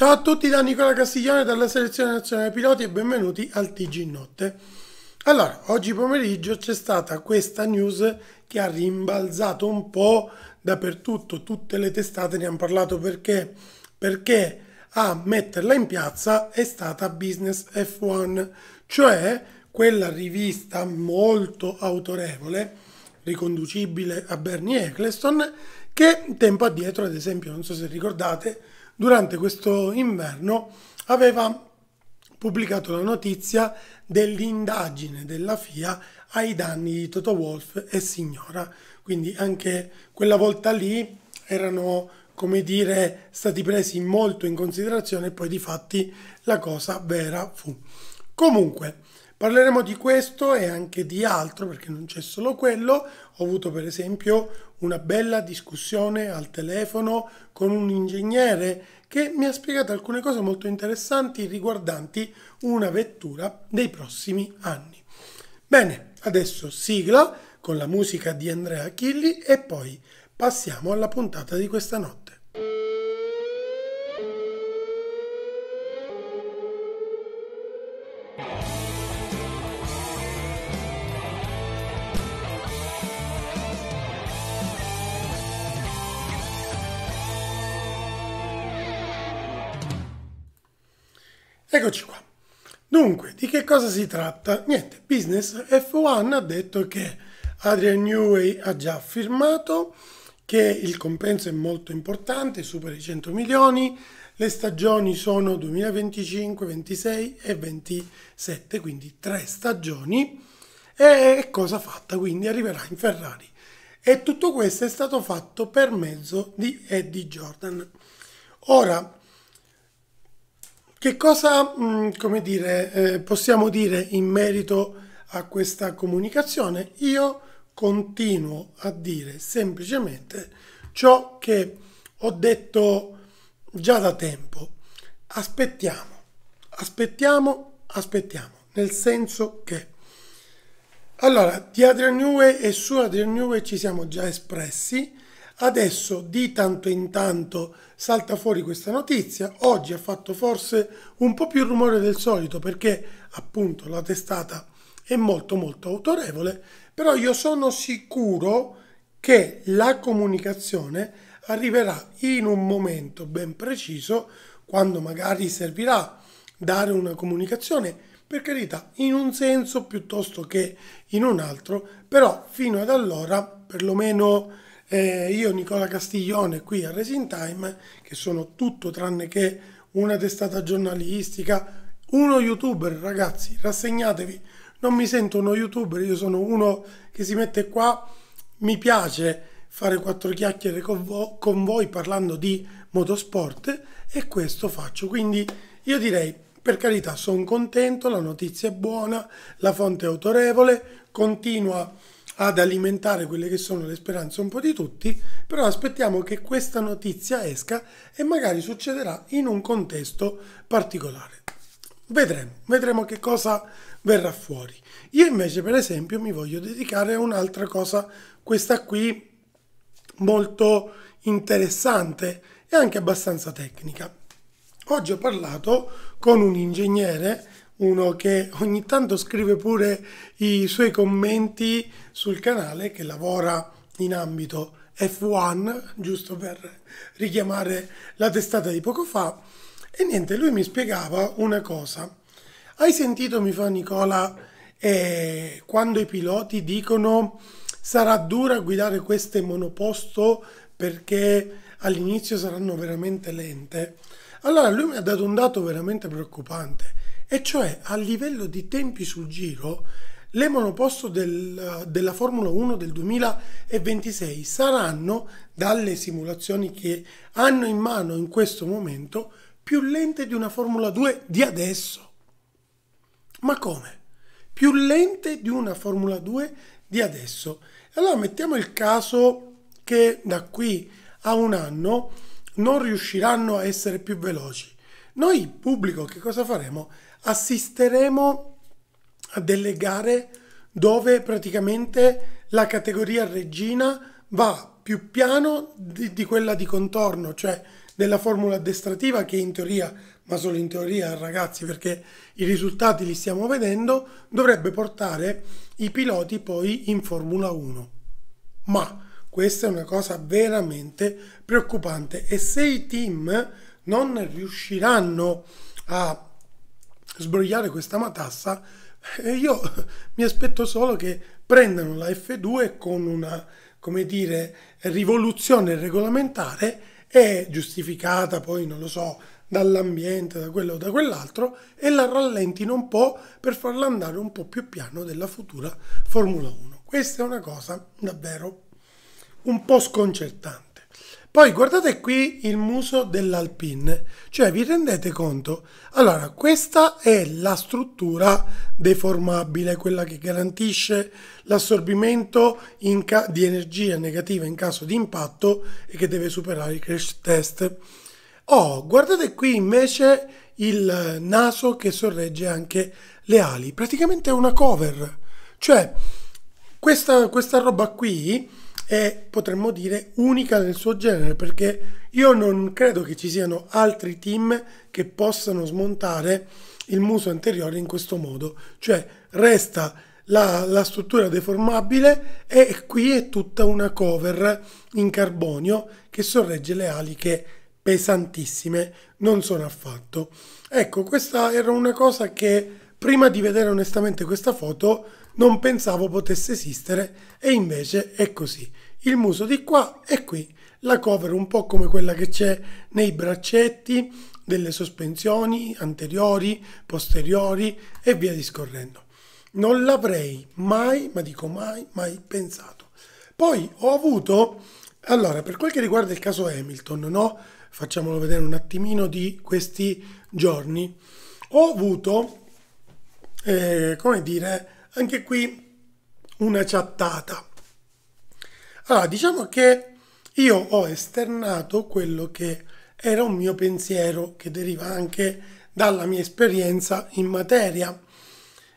Ciao a tutti da Nicola Castiglione dalla Selezione Nazionale Piloti e benvenuti al TG Notte. Allora, oggi pomeriggio c'è stata questa news che ha rimbalzato un po' dappertutto, tutte le testate ne hanno parlato perché, perché a metterla in piazza è stata Business F1, cioè quella rivista molto autorevole, riconducibile a Bernie Eccleston, che tempo addietro, ad esempio, non so se ricordate, durante questo inverno aveva pubblicato la notizia dell'indagine della FIA ai danni di Toto Wolf e Signora. Quindi anche quella volta lì erano come dire stati presi molto in considerazione e poi di fatti la cosa vera fu. Comunque, Parleremo di questo e anche di altro perché non c'è solo quello. Ho avuto per esempio una bella discussione al telefono con un ingegnere che mi ha spiegato alcune cose molto interessanti riguardanti una vettura dei prossimi anni. Bene, adesso sigla con la musica di Andrea Achilli e poi passiamo alla puntata di questa notte. Eccoci qua. Dunque, di che cosa si tratta? Niente, Business F1 ha detto che Adrian Newey ha già firmato, che il compenso è molto importante, supera i 100 milioni, le stagioni sono 2025, 26 e 27, quindi tre stagioni. E cosa fatta? Quindi arriverà in Ferrari. E tutto questo è stato fatto per mezzo di Eddie Jordan. Ora, che cosa, mm, come dire, eh, possiamo dire in merito a questa comunicazione? Io continuo a dire semplicemente ciò che ho detto già da tempo. Aspettiamo, aspettiamo, aspettiamo, nel senso che allora, di Adrian Newey e su Adrian Newey ci siamo già espressi, adesso di tanto in tanto salta fuori questa notizia, oggi ha fatto forse un po' più rumore del solito perché appunto la testata è molto molto autorevole, però io sono sicuro che la comunicazione arriverà in un momento ben preciso quando magari servirà dare una comunicazione per carità, in un senso piuttosto che in un altro, però fino ad allora, perlomeno eh, io Nicola Castiglione qui a Racing Time, che sono tutto tranne che una testata giornalistica, uno youtuber ragazzi, rassegnatevi, non mi sento uno youtuber, io sono uno che si mette qua, mi piace fare quattro chiacchiere con, vo con voi parlando di motorsport e questo faccio, quindi io direi per carità sono contento, la notizia è buona, la fonte è autorevole, continua ad alimentare quelle che sono le speranze un po' di tutti, però aspettiamo che questa notizia esca e magari succederà in un contesto particolare. Vedremo, vedremo che cosa verrà fuori. Io invece, per esempio, mi voglio dedicare a un'altra cosa, questa qui molto interessante e anche abbastanza tecnica. Oggi ho parlato con un ingegnere uno che ogni tanto scrive pure i suoi commenti sul canale, che lavora in ambito F1, giusto per richiamare la testata di poco fa. E niente, lui mi spiegava una cosa. Hai sentito, mi fa Nicola, eh, quando i piloti dicono sarà dura guidare queste monoposto perché all'inizio saranno veramente lente. Allora lui mi ha dato un dato veramente preoccupante e cioè a livello di tempi sul giro le monoposto del, della Formula 1 del 2026 saranno, dalle simulazioni che hanno in mano in questo momento, più lente di una Formula 2 di adesso. Ma come? Più lente di una Formula 2 di adesso. Allora mettiamo il caso che da qui a un anno non riusciranno a essere più veloci. Noi pubblico che cosa faremo? assisteremo a delle gare dove praticamente la categoria regina va più piano di, di quella di contorno, cioè della formula addestrativa che in teoria, ma solo in teoria ragazzi perché i risultati li stiamo vedendo, dovrebbe portare i piloti poi in Formula 1. Ma questa è una cosa veramente preoccupante e se i team non riusciranno a sbrogliare questa matassa, io mi aspetto solo che prendano la F2 con una, come dire, rivoluzione regolamentare e giustificata poi, non lo so, dall'ambiente, da quello o da quell'altro, e la rallentino un po' per farla andare un po' più piano della futura Formula 1. Questa è una cosa davvero un po' sconcertante. Poi guardate qui il muso dell'alpin, cioè vi rendete conto? Allora, questa è la struttura deformabile, quella che garantisce l'assorbimento di energia negativa in caso di impatto e che deve superare i crash test. Oh, guardate qui invece il naso che sorregge anche le ali, praticamente è una cover, cioè questa, questa roba qui è, potremmo dire, unica nel suo genere, perché io non credo che ci siano altri team che possano smontare il muso anteriore in questo modo, cioè resta la, la struttura deformabile e qui è tutta una cover in carbonio che sorregge le aliche pesantissime, non sono affatto. Ecco, questa era una cosa che prima di vedere onestamente questa foto non pensavo potesse esistere e invece è così. Il muso di qua e qui, la cover un po' come quella che c'è nei braccetti delle sospensioni anteriori, posteriori e via discorrendo. Non l'avrei mai, ma dico mai, mai pensato. Poi ho avuto, allora per quel che riguarda il caso Hamilton, no? facciamolo vedere un attimino di questi giorni, ho avuto, eh, come dire, anche qui una chattata. Allora, ah, diciamo che io ho esternato quello che era un mio pensiero che deriva anche dalla mia esperienza in materia.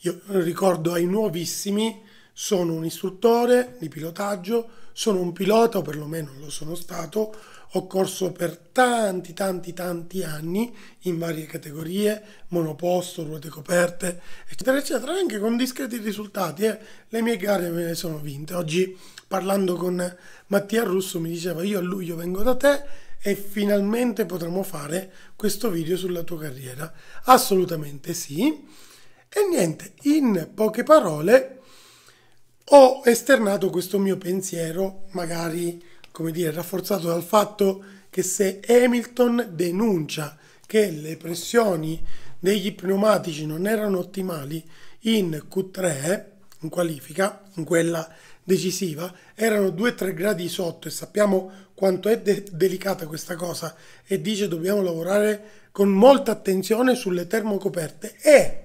Io ricordo ai nuovissimi, sono un istruttore di pilotaggio, sono un pilota, o perlomeno lo sono stato, ho corso per tanti, tanti, tanti anni in varie categorie, monoposto, ruote coperte, eccetera, eccetera, anche con discreti risultati. Eh. Le mie gare me le sono vinte. Oggi parlando con Mattia Russo mi diceva io a luglio vengo da te e finalmente potremo fare questo video sulla tua carriera. Assolutamente sì. E niente, in poche parole ho esternato questo mio pensiero, magari come dire, rafforzato dal fatto che se Hamilton denuncia che le pressioni degli pneumatici non erano ottimali in Q3, in qualifica, in quella decisiva, erano 2-3 gradi sotto e sappiamo quanto è de delicata questa cosa e dice dobbiamo lavorare con molta attenzione sulle termocoperte e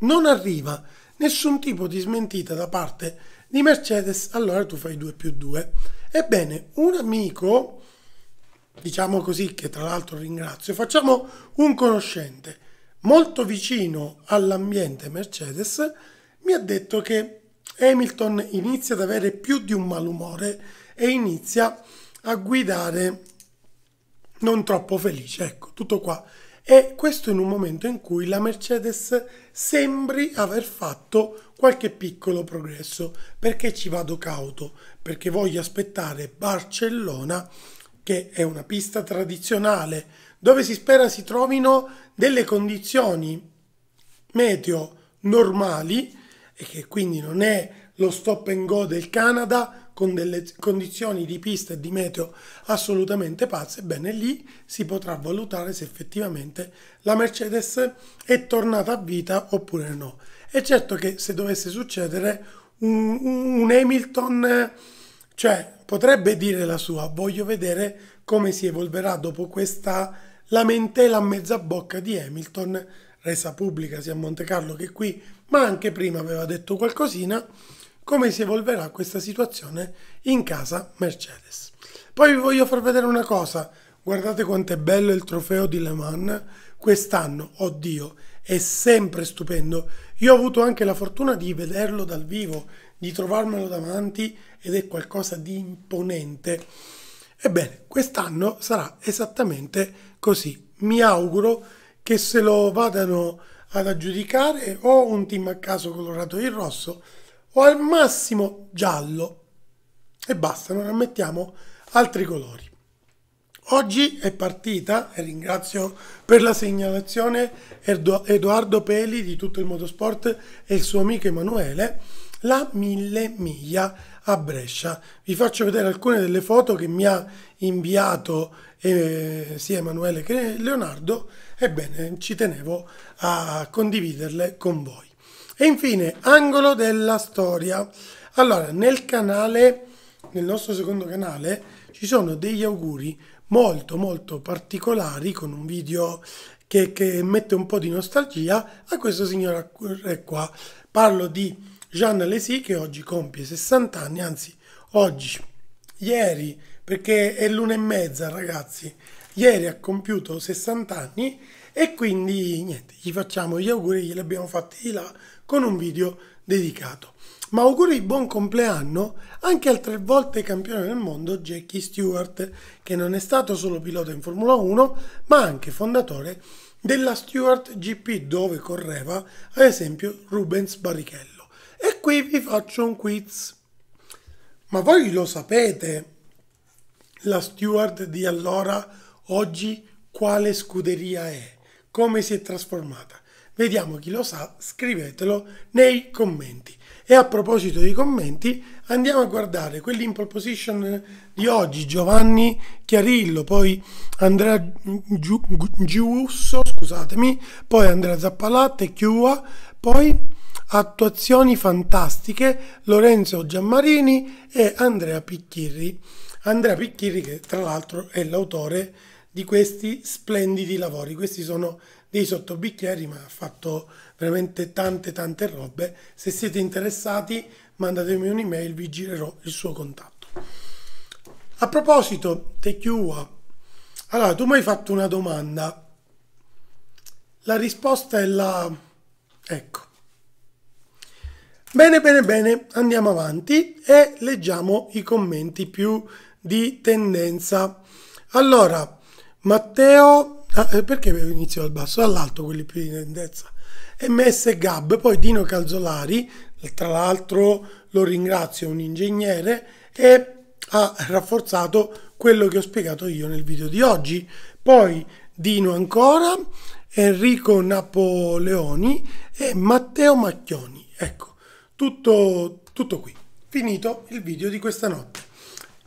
non arriva nessun tipo di smentita da parte di di Mercedes, allora tu fai 2 più 2. Ebbene, un amico, diciamo così, che tra l'altro ringrazio, facciamo un conoscente molto vicino all'ambiente Mercedes, mi ha detto che Hamilton inizia ad avere più di un malumore e inizia a guidare non troppo felice. Ecco, tutto qua e questo in un momento in cui la Mercedes sembri aver fatto qualche piccolo progresso. Perché ci vado cauto? Perché voglio aspettare Barcellona, che è una pista tradizionale, dove si spera si trovino delle condizioni meteo normali e che quindi non è lo stop and go del Canada, con delle condizioni di pista e di meteo assolutamente pazze, ebbene lì si potrà valutare se effettivamente la Mercedes è tornata a vita oppure no. E certo che se dovesse succedere un, un Hamilton, cioè potrebbe dire la sua, voglio vedere come si evolverà dopo questa lamentela a mezza bocca di Hamilton resa pubblica sia a Monte Carlo che qui, ma anche prima aveva detto qualcosina come si evolverà questa situazione in casa Mercedes. Poi vi voglio far vedere una cosa, guardate quanto è bello il trofeo di Le Mans quest'anno, oddio, è sempre stupendo. Io ho avuto anche la fortuna di vederlo dal vivo, di trovarmelo davanti ed è qualcosa di imponente. Ebbene, quest'anno sarà esattamente così. Mi auguro che se lo vadano ad aggiudicare o un team a caso colorato in rosso o al massimo giallo e basta, non ammettiamo altri colori. Oggi è partita, e ringrazio per la segnalazione Edoardo Peli di tutto il motorsport e il suo amico Emanuele, la 1000 miglia a Brescia. Vi faccio vedere alcune delle foto che mi ha inviato eh, sia Emanuele che Leonardo, ebbene ci tenevo a condividerle con voi. E infine, angolo della storia. Allora, nel canale, nel nostro secondo canale, ci sono degli auguri molto molto particolari con un video che, che mette un po' di nostalgia a questo signore qua. Parlo di Jean Alesi che oggi compie 60 anni, anzi oggi, ieri, perché è l'una e mezza ragazzi, ieri ha compiuto 60 anni e quindi niente, gli facciamo gli auguri, glieli abbiamo fatti là con un video dedicato. Ma auguri buon compleanno anche al tre volte campione del mondo Jackie Stewart, che non è stato solo pilota in Formula 1, ma anche fondatore della Stewart GP dove correva ad esempio Rubens Barrichello. E qui vi faccio un quiz. Ma voi lo sapete la Stewart di allora oggi quale scuderia è, come si è trasformata. Vediamo chi lo sa, scrivetelo nei commenti. E a proposito dei commenti, andiamo a guardare quelli in proposition di oggi, Giovanni Chiarillo, poi Andrea Giusso, scusatemi, poi Andrea Zappalatte, Chiua, poi Attuazioni Fantastiche, Lorenzo Giammarini e Andrea Picchirri. Andrea Picchirri che tra l'altro è l'autore di di questi splendidi lavori. Questi sono dei sottobicchieri, ma ha fatto veramente tante tante robe. Se siete interessati mandatemi un'email, vi girerò il suo contatto. A proposito, te Techiua, allora tu mi hai fatto una domanda. La risposta è la... ecco. Bene, bene, bene, andiamo avanti e leggiamo i commenti più di tendenza. Allora, Matteo, ah, eh, perché inizio dal basso? Dall'alto quelli più di tendenza. MS Gab, poi Dino Calzolari, tra l'altro lo ringrazio, è un ingegnere, e ha rafforzato quello che ho spiegato io nel video di oggi. Poi Dino ancora, Enrico Napoleoni e Matteo Macchioni. Ecco, tutto, tutto qui. Finito il video di questa notte.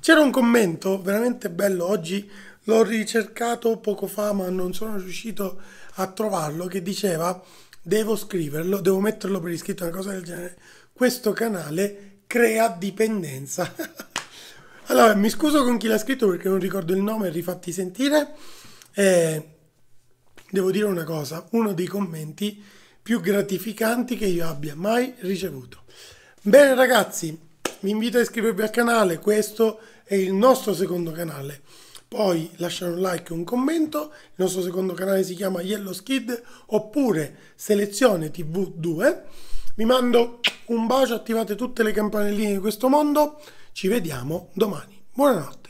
C'era un commento veramente bello oggi L'ho ricercato poco fa, ma non sono riuscito a trovarlo, che diceva devo scriverlo, devo metterlo per iscritto, una cosa del genere. Questo canale crea dipendenza. allora, mi scuso con chi l'ha scritto perché non ricordo il nome, rifatti sentire. Eh, devo dire una cosa, uno dei commenti più gratificanti che io abbia mai ricevuto. Bene ragazzi, vi invito a iscrivervi al canale, questo è il nostro secondo canale poi lasciare un like e un commento, il nostro secondo canale si chiama Yellow Skid oppure Selezione TV2. Vi mando un bacio, attivate tutte le campanelline di questo mondo, ci vediamo domani. Buonanotte.